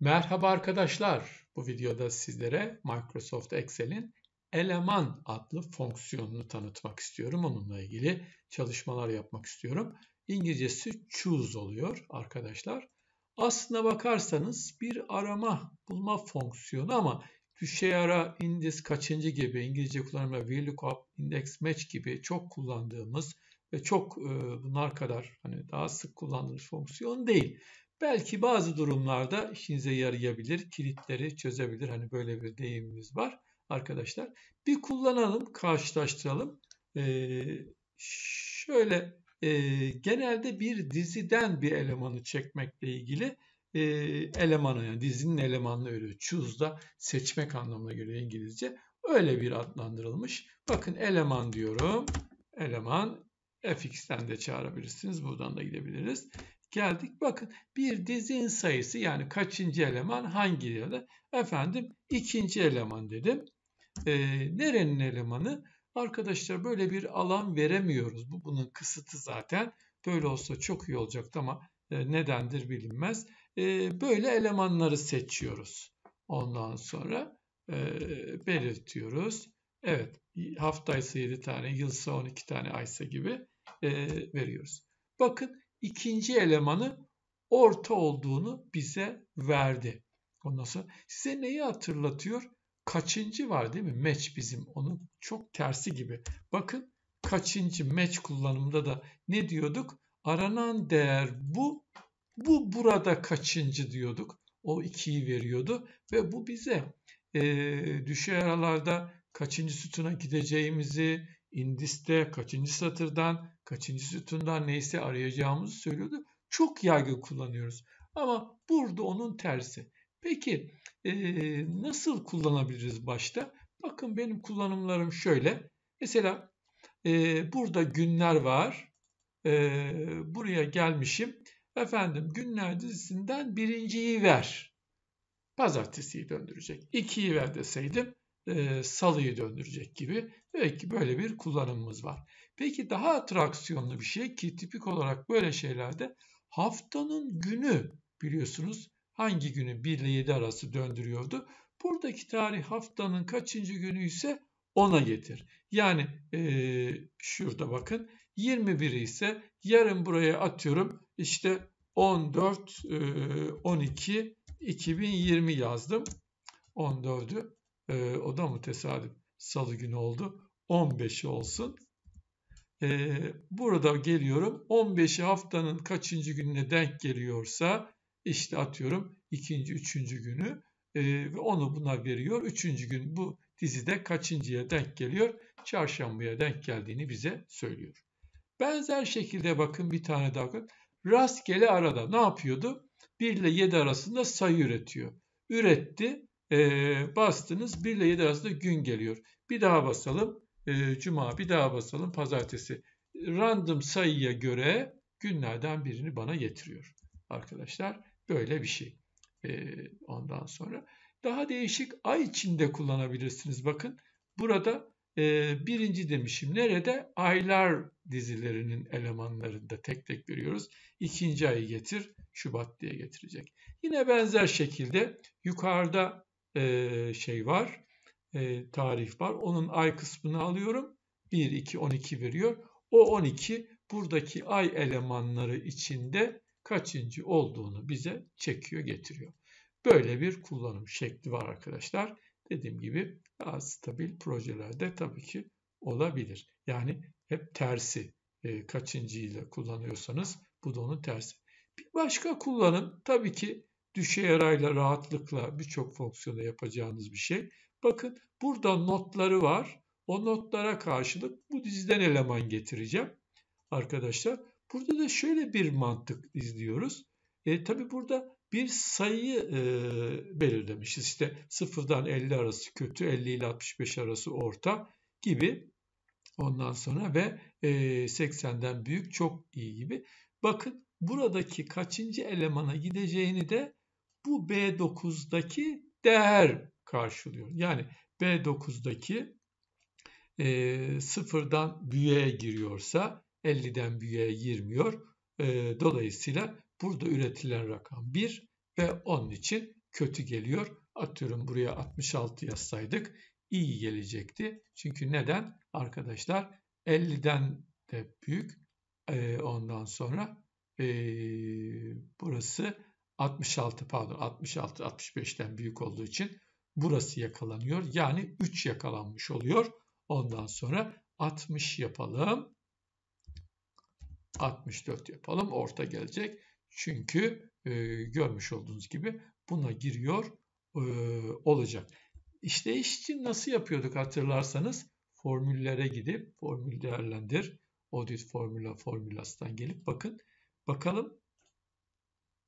Merhaba arkadaşlar. Bu videoda sizlere Microsoft Excel'in eleman adlı fonksiyonunu tanıtmak istiyorum. Onunla ilgili çalışmalar yapmak istiyorum. İngilizcesi choose oluyor arkadaşlar. Aslına bakarsanız bir arama bulma fonksiyonu ama düşe ara, index kaçıncı gibi İngilizce kullanımla VLOOKUP, index match gibi çok kullandığımız ve çok e, bunlar kadar hani daha sık kullandığımız fonksiyon değil. Belki bazı durumlarda işinize yarayabilir, kilitleri çözebilir. Hani böyle bir deyimimiz var arkadaşlar. Bir kullanalım, karşılaştıralım. Ee, şöyle e, genelde bir diziden bir elemanı çekmekle ilgili e, elemanı yani dizinin elemanını öyle Choose'da seçmek anlamına geliyor İngilizce. Öyle bir adlandırılmış. Bakın eleman diyorum. Eleman fx'ten de çağırabilirsiniz. Buradan da gidebiliriz geldik. Bakın bir dizinin sayısı yani kaçıncı eleman hangi eleman? Efendim ikinci eleman dedim. E, nerenin elemanı? Arkadaşlar böyle bir alan veremiyoruz. Bu bunun kısıtı zaten. Böyle olsa çok iyi olacaktı ama e, nedendir bilinmez. E, böyle elemanları seçiyoruz. Ondan sonra e, belirtiyoruz. Evet hafta ise 7 tane, yılsa 12 tane, aysa gibi e, veriyoruz. Bakın ikinci elemanı orta olduğunu bize verdi. Ondan sonra size neyi hatırlatıyor? Kaçıncı var değil mi? Match bizim onun çok tersi gibi. Bakın kaçıncı match kullanımında da ne diyorduk? Aranan değer bu. Bu burada kaçıncı diyorduk. O ikiyi veriyordu ve bu bize e, düşey aralarda kaçıncı sütuna gideceğimizi, indiste kaçıncı satırdan, kaçıncı sütundan neyse arayacağımızı söylüyordu. Çok yaygın kullanıyoruz. Ama burada onun tersi. Peki e, nasıl kullanabiliriz başta? Bakın benim kullanımlarım şöyle. Mesela e, burada günler var. E, buraya gelmişim. Efendim günler dizisinden birinciyi ver. Pazartesiyi döndürecek. İkiyi ver deseydim e, salıyı döndürecek gibi. Demek ki böyle bir kullanımımız var. Peki daha atraksiyonlu bir şey ki tipik olarak böyle şeylerde haftanın günü biliyorsunuz hangi günü 1 ile 7 arası döndürüyordu. Buradaki tarih haftanın kaçıncı günü ise 10'a getir. Yani e, şurada bakın 21 ise yarın buraya atıyorum işte 14, e, 12, 2020 yazdım. 14'ü e, o da mı tesadüf? Salı günü oldu. 15'i olsun. E, burada geliyorum. 15'i haftanın kaçıncı gününe denk geliyorsa işte atıyorum ikinci, üçüncü günü ee, ve onu buna veriyor. Üçüncü gün bu dizide kaçıncıya denk geliyor? Çarşambaya denk geldiğini bize söylüyor. Benzer şekilde bakın bir tane daha bakın. Rastgele arada ne yapıyordu? 1 ile 7 arasında sayı üretiyor. Üretti. E, bastınız 1 ile 7 arasında gün geliyor. Bir daha basalım. E, Cuma bir daha basalım. Pazartesi. Random sayıya göre günlerden birini bana getiriyor. Arkadaşlar böyle bir şey. E, ondan sonra daha değişik ay içinde kullanabilirsiniz. Bakın burada e, birinci demişim. Nerede? Aylar dizilerinin elemanlarında tek tek görüyoruz. İkinci ayı getir, Şubat diye getirecek. Yine benzer şekilde yukarıda e, şey var, e, tarih var. Onun ay kısmını alıyorum. 1, 2, 12 veriyor. O 12 buradaki ay elemanları içinde kaçıncı olduğunu bize çekiyor, getiriyor. Böyle bir kullanım şekli var arkadaşlar. Dediğim gibi daha stabil projelerde tabii ki olabilir. Yani hep tersi e, kaçıncıyla kullanıyorsanız bu da onun tersi. Bir başka kullanım tabii ki Düşey arayla rahatlıkla birçok fonksiyona yapacağınız bir şey. Bakın burada notları var. O notlara karşılık bu diziden eleman getireceğim. Arkadaşlar burada da şöyle bir mantık izliyoruz. E, tabii burada bir sayıyı e, belirlemişiz. İşte 0'dan 50 arası kötü, 50 ile 65 arası orta gibi. Ondan sonra ve e, 80'den büyük çok iyi gibi. Bakın buradaki kaçıncı elemana gideceğini de bu B9'daki değer karşılıyor. Yani B9'daki e, sıfırdan büyüğe giriyorsa 50'den büyüğe girmiyor. E, dolayısıyla burada üretilen rakam 1 ve onun için kötü geliyor. Atıyorum buraya 66 yazsaydık iyi gelecekti. Çünkü neden? Arkadaşlar 50'den de büyük. E, ondan sonra e, burası 66 pardon 66 65'ten büyük olduğu için burası yakalanıyor. Yani 3 yakalanmış oluyor. Ondan sonra 60 yapalım. 64 yapalım. Orta gelecek. Çünkü e, görmüş olduğunuz gibi buna giriyor e, olacak. İşte için nasıl yapıyorduk hatırlarsanız formüllere gidip formül değerlendir audit formula formülastan gelip bakın bakalım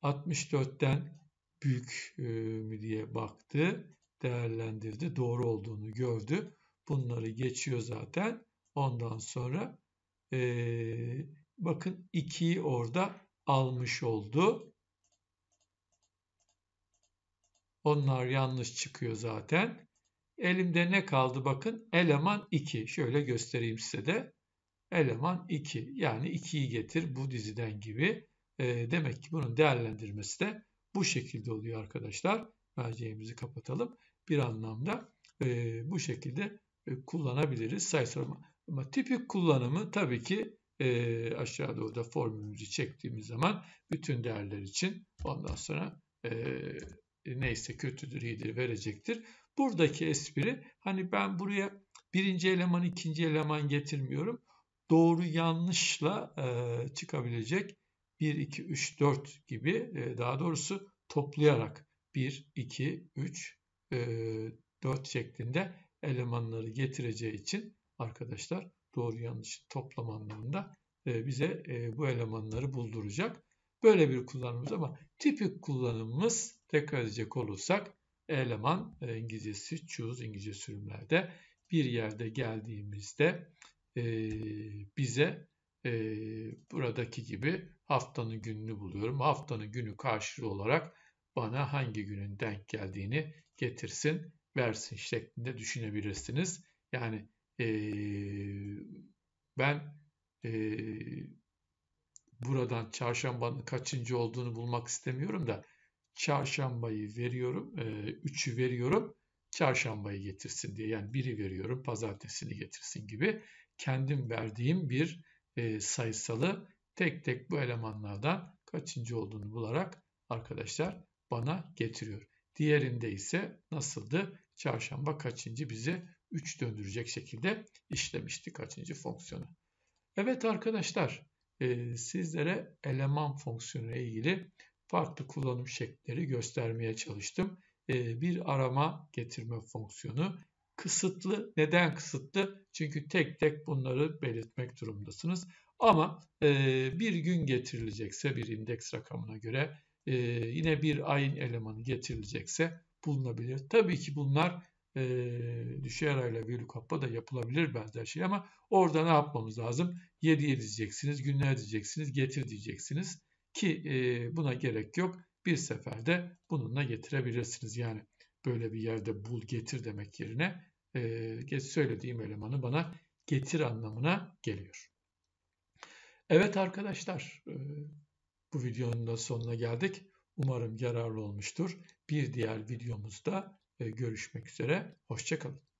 64'ten büyük e, mü diye baktı, değerlendirdi, doğru olduğunu gördü. Bunları geçiyor zaten. Ondan sonra e, bakın 2'yi orada almış oldu. Onlar yanlış çıkıyor zaten. Elimde ne kaldı bakın? Eleman 2. Şöyle göstereyim size de. Eleman 2. Yani 2'yi getir bu diziden gibi. E, demek ki bunun değerlendirmesi de bu şekilde oluyor arkadaşlar. Merceğimizi kapatalım. Bir anlamda e, bu şekilde e, kullanabiliriz sayısal ama tipik kullanımı tabii ki e, aşağı doğru da formülümüzü çektiğimiz zaman bütün değerler için ondan sonra e, neyse kötüdür iyidir verecektir. Buradaki espri hani ben buraya birinci eleman ikinci eleman getirmiyorum. Doğru yanlışla e, çıkabilecek 1, 2, 3, 4 gibi e, daha doğrusu toplayarak 1, 2, 3, 4 şeklinde elemanları getireceği için arkadaşlar doğru yanlış toplam anlamında e, bize e, bu elemanları bulduracak. Böyle bir kullanımımız ama tipik kullanımımız tekrar edecek olursak eleman İngilizcesi choose İngilizce sürümlerde bir yerde geldiğimizde bize e, buradaki gibi haftanın gününü buluyorum. Haftanın günü karşılığı olarak bana hangi günün denk geldiğini getirsin, versin şeklinde düşünebilirsiniz. Yani e, ben e, buradan çarşambanın kaçıncı olduğunu bulmak istemiyorum da çarşambayı veriyorum, e, üçü veriyorum, çarşambayı getirsin diye. Yani biri veriyorum, pazartesini getirsin gibi kendim verdiğim bir e, sayısalı tek tek bu elemanlardan kaçıncı olduğunu bularak arkadaşlar bana getiriyor. Diğerinde ise nasıldı? Çarşamba kaçıncı bize 3 döndürecek şekilde işlemişti kaçıncı fonksiyonu. Evet arkadaşlar e, sizlere eleman fonksiyonu ile ilgili farklı kullanım şekilleri göstermeye çalıştım. E, bir arama getirme fonksiyonu kısıtlı. Neden kısıtlı? Çünkü tek tek bunları belirtmek durumdasınız. Ama e, bir gün getirilecekse bir indeks rakamına göre e, yine bir ayın elemanı getirilecekse bulunabilir. Tabii ki bunlar e, düşey arayla kapta da yapılabilir benzer şey ama orada ne yapmamız lazım? 7'ye diyeceksiniz, günler diyeceksiniz, getir diyeceksiniz ki e, buna gerek yok. Bir seferde bununla getirebilirsiniz yani böyle bir yerde bul getir demek yerine e, söylediğim elemanı bana getir anlamına geliyor. Evet arkadaşlar e, bu videonun da sonuna geldik. Umarım yararlı olmuştur. Bir diğer videomuzda e, görüşmek üzere. Hoşçakalın.